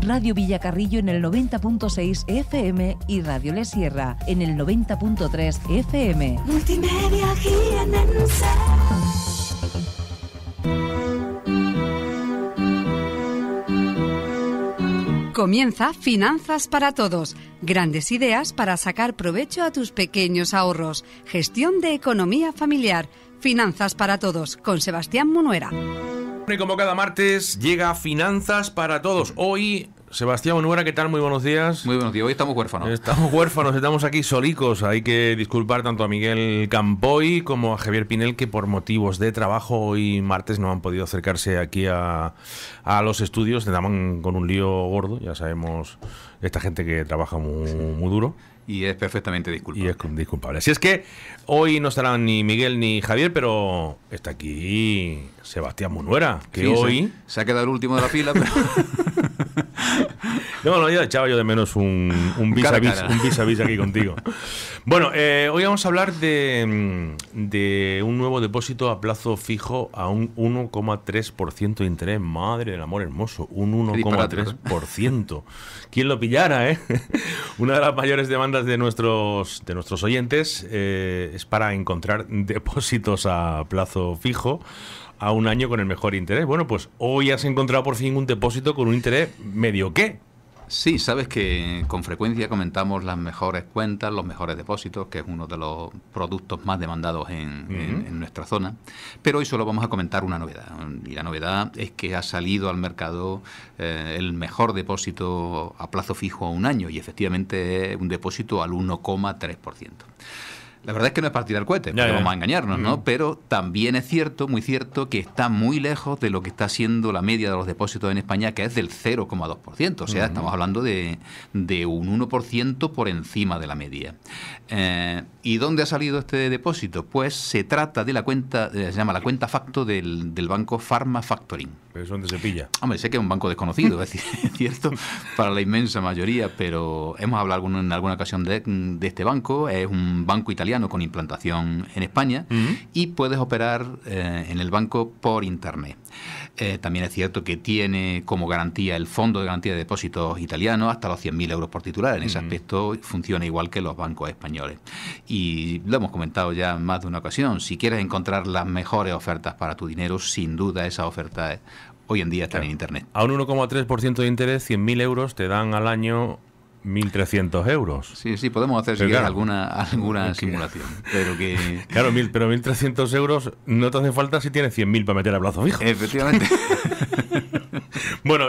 Radio Villacarrillo en el 90.6 FM y Radio Le Sierra en el 90.3 FM. Multimedia Comienza Finanzas para Todos. Grandes ideas para sacar provecho a tus pequeños ahorros. Gestión de economía familiar. Finanzas para Todos con Sebastián Munuera. Y como cada martes llega Finanzas para Todos. Hoy Sebastián Monuera, ¿qué tal? Muy buenos días. Muy buenos días. Hoy estamos huérfanos. Estamos huérfanos, estamos aquí solicos. Hay que disculpar tanto a Miguel Campoy como a Javier Pinel, que por motivos de trabajo hoy martes no han podido acercarse aquí a, los estudios. Se daban con un lío gordo, ya sabemos, esta gente que trabaja muy, duro. Y es perfectamente disculpable. Y es disculpable. Así es que hoy no estarán ni Miguel ni Javier, pero está aquí Sebastián Monuera que hoy... Se, ha quedado el último de la fila, pero... no, no, ya echaba yo de menos un, un a aquí contigo. Bueno, eh, hoy vamos a hablar mm, de, un nuevo depósito a plazo fijo a un 1,3% de interés. Madre del amor hermoso, un 1,3%. ¿Quién lo pillara, eh? Una de las mayores demandas de nuestros, de nuestros oyentes eh, es para encontrar depósitos a plazo fijo a un año con el mejor interés. Bueno, pues hoy has encontrado por fin un depósito con un interés medio qué. Sí, sabes que con frecuencia comentamos las mejores cuentas, los mejores depósitos, que es uno de los productos más demandados en, nuestra zona. Pero hoy solo vamos a comentar una novedad. Y la novedad es que ha salido al mercado eh, el mejor depósito a plazo fijo a un año y efectivamente es un depósito al 1,3%. La verdad es que no es para tirar cohete vamos a engañarnos, ¿no? Mm. Pero también es cierto, muy cierto, que está muy lejos de lo que está siendo la media de los depósitos en España, que es del 0,2%. O sea, mm. estamos hablando de, un 1% por encima de la media. Eh, ¿Y dónde ha salido este depósito? Pues se trata de la cuenta, eh, se llama la cuenta facto del, del banco Pharma Factoring. Pero es donde se pilla. Hombre, sé que es un banco desconocido, es cierto, para la inmensa mayoría, pero hemos hablado en alguna ocasión de este banco. Es un banco italiano con implantación en España y puedes operar eh, en el banco por Internet. Eh, también es cierto que tiene como garantía el Fondo de Garantía de Depósitos italiano hasta los 100.000 euros por titular. En ese aspecto funciona igual que los bancos españoles. Y lo hemos comentado ya más de una ocasión. Si quieres encontrar las mejores ofertas para tu dinero, sin duda esa oferta hoy en día están en Internet. A un 1,3% de interés, 100.000 euros te dan al año 1.300 euros. Sí, sí, podemos hacer alguna, alguna simulación. Pero que... Claro, mil, pero 1.300 euros no te hace falta si tienes 100.000 para meter a plazo fijo. Efectivamente. Bueno,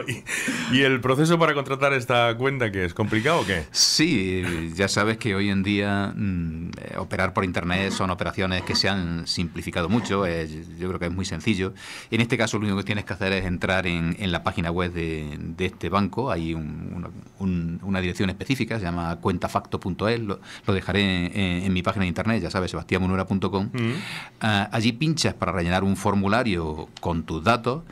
y, el proceso para contratar esta cuenta que es complicado o qué? Sí, ya sabes que hoy en día mm, operar por internet son operaciones que se han simplificado mucho, eh, yo creo que es muy sencillo. En este caso lo único que tienes que hacer es entrar en, la página web de, este banco, hay una dirección específica, se llama cuentafacto.es, lo, dejaré en, mi página de internet, ya sabes, sebastiamonura.com. Mm. Ah, allí pinchas para rellenar un formulario con tus datos,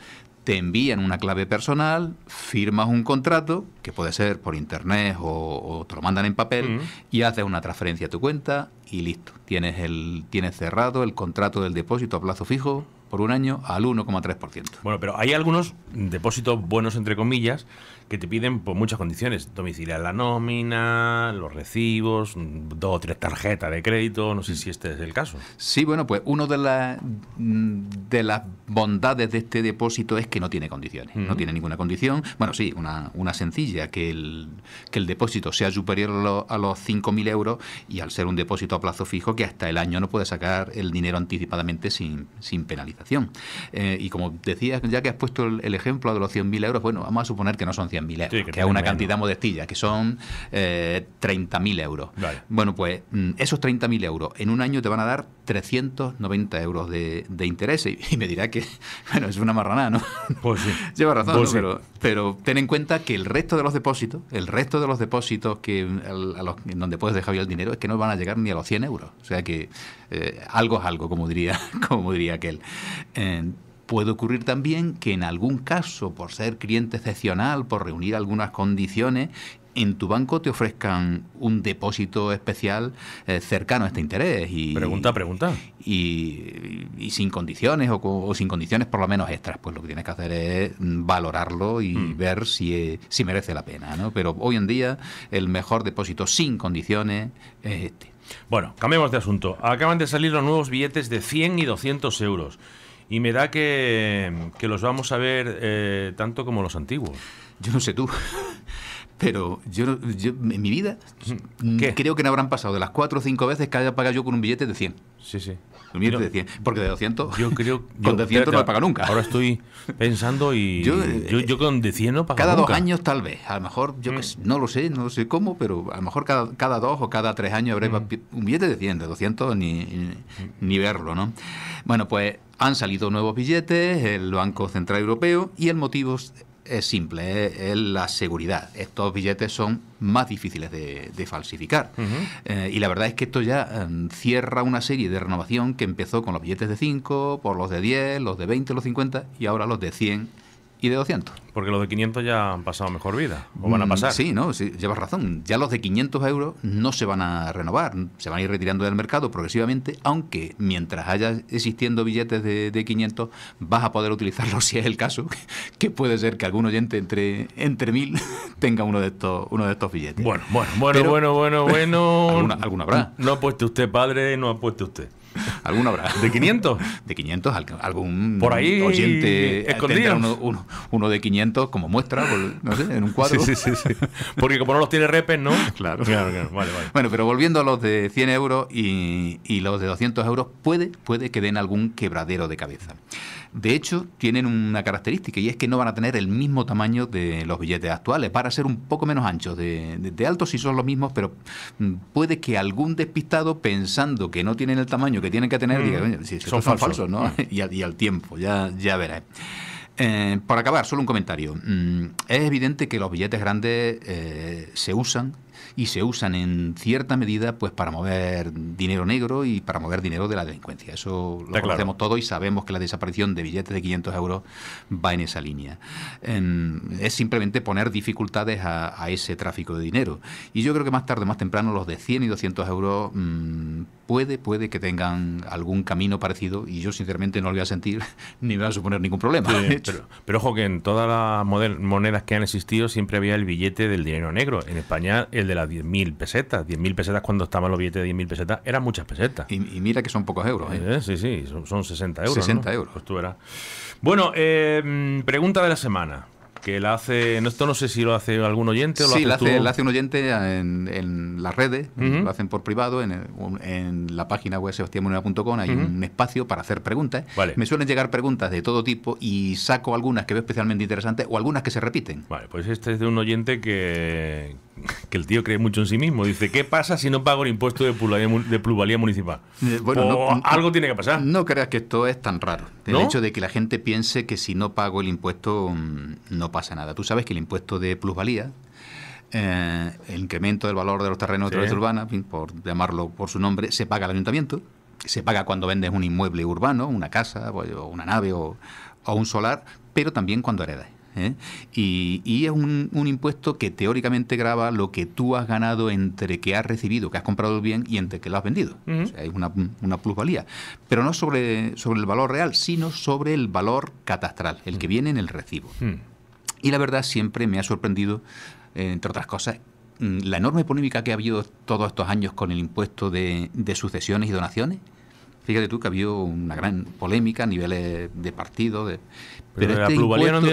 te envían una clave personal, firmas un contrato, que puede ser por internet o, te lo mandan en papel, mm. y haces una transferencia a tu cuenta y listo. Tienes, el, tienes cerrado el contrato del depósito a plazo fijo por un año al 1,3%. Bueno, pero hay algunos depósitos buenos, entre comillas, que te piden por muchas condiciones. Domiciliar la nómina, los recibos, mm, dos o tres tarjetas de crédito, no sé si este es el caso. Sí, bueno, pues una de, las mm, de las bondades de este depósito es que no tiene condiciones. No tiene ninguna condición. Bueno, sí, una, sencilla, que el, depósito sea superior a, los 5.000 euros y al ser un depósito a plazo fijo que hasta el año no puede sacar el dinero anticipadamente sin, sin penalización. Eh, y como decías, ya que has puesto el, ejemplo de los 100.000 euros, bueno, vamos a suponer que no son 100 que, es una cantidad modestilla, que son eh, 30.000 euros. Bueno, pues mm, esos 30.000 euros en un año te van a dar 390 euros de, de interés y, me dirá que, bueno, es una marranada, ¿no? Pues Lleva razón, pues pero, ten en cuenta que el resto de los depósitos, el resto de los depósitos que en donde puedes dejar el dinero es que no van a llegar ni a los 100 euros. O sea que eh, algo es algo, como diría, como diría aquel. Puede ocurrir también que en algún caso, por ser cliente excepcional, por reunir algunas condiciones, en tu banco te ofrezcan un depósito especial eh, cercano a este interés. Y, pregunta, pregunta. Y, sin condiciones o, sin condiciones por lo menos extras. Pues lo que tienes que hacer es valorarlo y mm. ver si, si merece la pena. Pero hoy en día el mejor depósito sin condiciones es este. Bueno, cambiemos de asunto. Acaban de salir los nuevos billetes de 100 y 200 euros y me da que, los vamos a ver eh, tanto como los antiguos. Yo no sé tú, pero yo, en mi vida mm. creo que no habrán pasado de las cuatro o cinco veces que haya pagado yo con un billete de 100. Sí, sí. Un billete de 100, porque de 200, yo creo, que. con 200 no he pagado nunca. Ahora estoy pensando y yo, yo, con de 100 no he pagado nunca. Cada dos años tal vez, a lo mejor, yo mm. no lo sé, no sé cómo, pero a lo mejor cada, dos o cada tres años habréis mm. un billete de 100, de 200 ni verlo, ¿no? Bueno, pues han salido nuevos billetes, el Banco Central Europeo, y el motivo es simple, es, la seguridad. Estos billetes son más difíciles de, falsificar. Eh, y la verdad es que esto ya em, cierra una serie de renovación que empezó con los billetes de 5, por los de 10, los de 20, los 50 y ahora los de 100 y de 200. Porque los de 500 ya han pasado mejor vida, o van a mm, pasar. Sí, no, sí, llevas razón. Ya los de 500 euros no se van a renovar, se van a ir retirando del mercado progresivamente, aunque mientras haya existiendo billetes de, 500, vas a poder utilizarlos si es el caso, que puede ser que algún oyente entre, entre mil tenga uno de, estos, uno de estos billetes. Bueno, bueno, bueno, bueno, bueno, bueno. ¿alguna, No ha puesto usted padre, no ha puesto usted alguna habrá. ¿De 500? De 500, algún Por ahí oyente eh, eh, escondido. Uno, de 500 como muestra, no sé, en un cuadro. Sí, sí, sí, Porque como no los tiene repes, ¿no? Claro. claro, Bueno, pero volviendo a los de 100 euros y, los de 200 euros, puede, puede que den algún quebradero de cabeza. De hecho, tienen una característica y es que no van a tener el mismo tamaño de los billetes actuales. para ser un poco menos anchos de, alto altos, si son los mismos, pero mm, puede que algún despistado, pensando que no tienen el tamaño que tienen que tener, mm. diga, son, falsos. ¿no? Mm. Y, al, tiempo, ya, ya verás. Eh, para acabar, solo un comentario. es evidente que los billetes grandes eh, se usan y se usan en cierta medida pues para mover dinero negro y para mover dinero de la delincuencia. Eso lo conocemos todo y sabemos que la desaparición de billetes de 500 euros va en esa línea. es simplemente poner dificultades a, ese tráfico de dinero. Y yo creo que más tarde, más temprano, los de 100 y 200 euros... Mm, puede, puede que tengan algún camino parecido y yo sinceramente no lo voy a sentir ni me va a suponer ningún problema. Pero, ojo que en todas las monedas que han existido siempre había el billete del dinero negro. En España el de las 10.000 pesetas. 10.000 pesetas cuando estaban los billetes de 10.000 pesetas eran muchas pesetas. Y, mira que son pocos euros. ¿eh? Eh, sí, sí, son, 60 euros. 60 euros. Pues tú Bueno, eh, mm, pregunta de la semana que la hace, esto no sé si lo hace algún oyente o lo hace, Sí, la hace un oyente en, en las redes, lo hacen por privado, en, la página web sebastianmoneda.com hay un espacio para hacer preguntas. Me suelen llegar preguntas de todo tipo y saco algunas que veo especialmente interesantes o algunas que se repiten. Vale, pues este es de un oyente que, que el tío cree mucho en sí mismo. Dice, ¿qué pasa si no pago el impuesto de plusvalía, municipal? Eh, bueno, algo tiene que pasar. No creas que esto es tan raro. El hecho de que la gente piense que si no pago el impuesto mm, no pasa nada. Tú sabes que el impuesto de plusvalía, eh, el incremento del valor de los terrenos de red urbana, por llamarlo por su nombre, se paga al ayuntamiento, se paga cuando vendes un inmueble urbano, una casa, pues, o una nave o, un solar, pero también cuando heredas. ¿eh? Y, es un, impuesto que teóricamente graba lo que tú has ganado entre que has recibido, que has comprado el bien y entre que lo has vendido. es una, plusvalía. Pero no sobre, sobre el valor real, sino sobre el valor catastral, el que mm. viene en el recibo. Mm. Y la verdad siempre me ha sorprendido, entre otras cosas, mm, la enorme polémica que ha habido todos estos años con el impuesto de, sucesiones y donaciones. Fíjate tú que habido una gran polémica a niveles eh, de partido, de, pero, este, impuesto,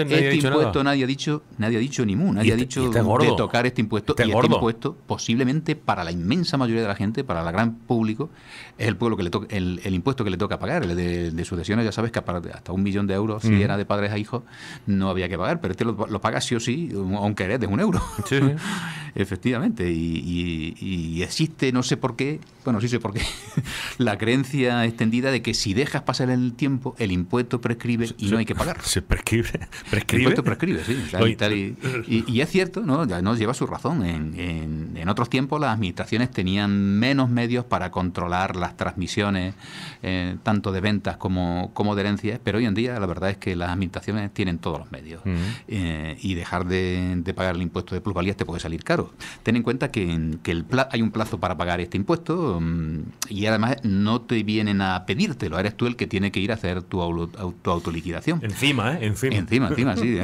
este nadie, ha dicho, nadie ha dicho ni nadie ha este- dicho de tocar este impuesto. y este impuesto, posiblemente para la inmensa mayoría de la gente, para el gran público, es el pueblo que le toca, el, impuesto que le toca pagar. El de, sucesiones, ya sabes que hasta un millón de euros, si era de padres a hijos, no había que pagar, pero este lo, pagas paga sí o sí, aunque eres de un euro. Sí. Efectivamente, y, existe, no sé por qué, bueno, sí sé por qué, la creencia extendida de que si dejas pasar el tiempo, el impuesto prescribe y no hay que pagar. ¿Se prescribe? ¿Prescribe? El impuesto prescribe, sí. y, es cierto, ¿no? Ya nos lleva su razón. En, en, otros tiempos las administraciones tenían menos medios para controlar las transmisiones, eh, tanto de ventas como, como de herencias, pero hoy en día la verdad es que las administraciones tienen todos los medios. Mm. Eh, y dejar de, de pagar el impuesto de plusvalías te puede salir caro ten en cuenta que, el hay un plazo para pagar este impuesto mm, y además no te vienen a pedírtelo, eres tú el que tiene que ir a hacer tu, autoliquidación. Encima, ¿eh? Encima. Encima, encima, sí.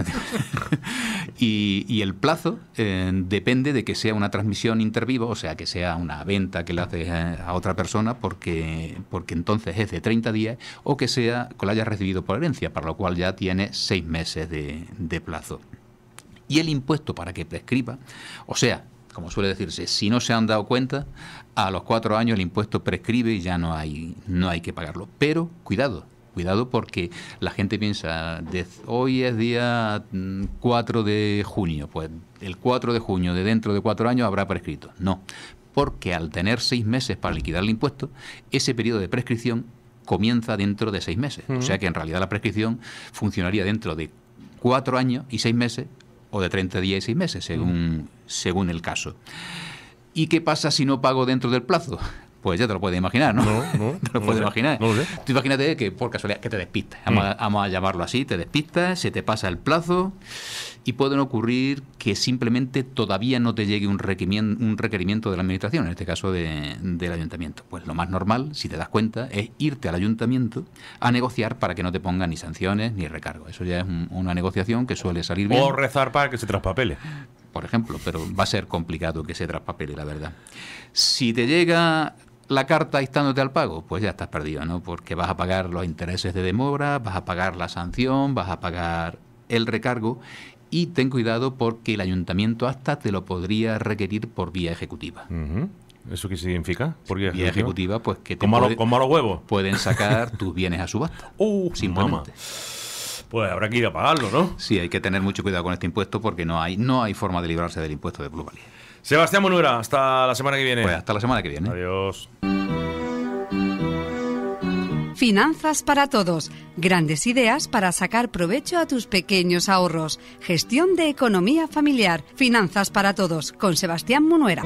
y, el plazo eh, depende de que sea una transmisión interviva, o sea, que sea una venta que le haces eh, a otra persona porque, porque entonces es de 30 días o que sea que la hayas recibido por herencia, para lo cual ya tiene seis meses de plazo y el impuesto para que prescriba. O sea, como suele decirse, si no se han dado cuenta, a los cuatro años el impuesto prescribe y ya no hay, no hay que pagarlo. Pero cuidado, cuidado porque la gente piensa, hoy es día 4 mm, de junio, pues el 4 de junio de dentro de cuatro años habrá prescrito. No, porque al tener seis meses para liquidar el impuesto, ese periodo de prescripción comienza dentro de seis meses. O sea que en realidad la prescripción funcionaría dentro de cuatro años y seis meses o de 30 días y meses, según, según el caso. ¿Y qué pasa si no pago dentro del plazo? pues ya te lo puedes imaginar, ¿no? No, no. te lo puedes imaginar. Tú imagínate que por casualidad, que te despistas, mm. vamos, a, llamarlo así, te despistas, se te pasa el plazo y pueden ocurrir que simplemente todavía no te llegue un requerimiento, un requerimiento de la administración, en este caso del ayuntamiento. Pues lo más normal, si te das cuenta, es irte al ayuntamiento a negociar para que no te pongan ni sanciones ni recargo. Eso ya es una negociación que suele salir bien. O rezar para que se traspapele por ejemplo, pero va a ser complicado que se traspapele, la verdad. Si te llega la carta instándote al pago, pues ya estás perdido, ¿no? Porque vas a pagar los intereses de demora, vas a pagar la sanción, vas a pagar el recargo y ten cuidado porque el ayuntamiento hasta te lo podría requerir por vía ejecutiva. ¿Eso qué significa? ¿Por vía, ejecutiva? pues que te ¿Con, pueden sacar tus bienes a subasta. Uh, simplemente. pues habrá que ir a pagarlo, ¿no? Sí, hay que tener mucho cuidado con este impuesto porque no hay, no hay forma de librarse del impuesto de plusvalía. Sebastián Monuera, hasta la semana que viene. Pues hasta la semana que viene. Adiós. Finanzas para todos. Grandes ideas para sacar provecho a tus pequeños ahorros. Gestión de economía familiar. Finanzas para todos con Sebastián Monuera.